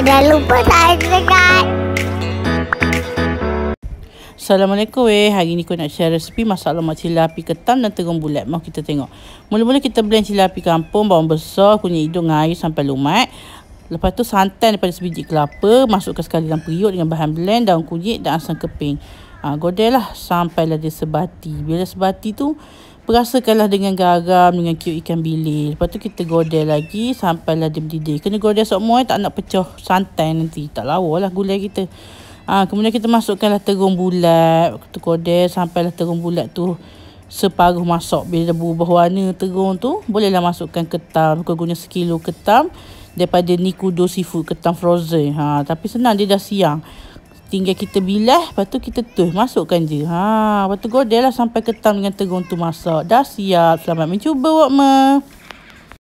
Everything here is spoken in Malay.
dah lupa tak dekat. Assalamualaikum weh. Hari ni aku nak share resipi masak lemak cili api ketam dan terung bulat. Mau kita tengok. Mula-mula kita blend cili api kampung, bawang besar, kunyit hidup dengan air sampai lumat. Lepas tu santan daripada sebiji kelapa, masukkan sekali dalam periuk dengan bahan blend, daun kunyit dan asam keping. Ha, ah, godel lah sampai lah dia sebati. Bila sebati tu, perasakanlah dengan garam dengan kiu ikan bilis lepas tu kita godel lagi sampailah dia mendidih kena godel semua tak nak pecah santai nanti tak lawalah gula kita ha, kemudian kita masukkanlah terung bulat kita godel sampailah terung bulat tu separuh masuk bila dah berubah warna terung tu bolehlah masukkan ketam kau guna sekilo ketam daripada Nikudo Seafood ketam frozen ha, tapi senang dia dah siang Tinggal kita bilah, lepas tu kita tuh masukkan je. Ha, lepas tu godel sampai ketam dengan tegung tu masak. Dah siap. Selamat mencuba, Wakma.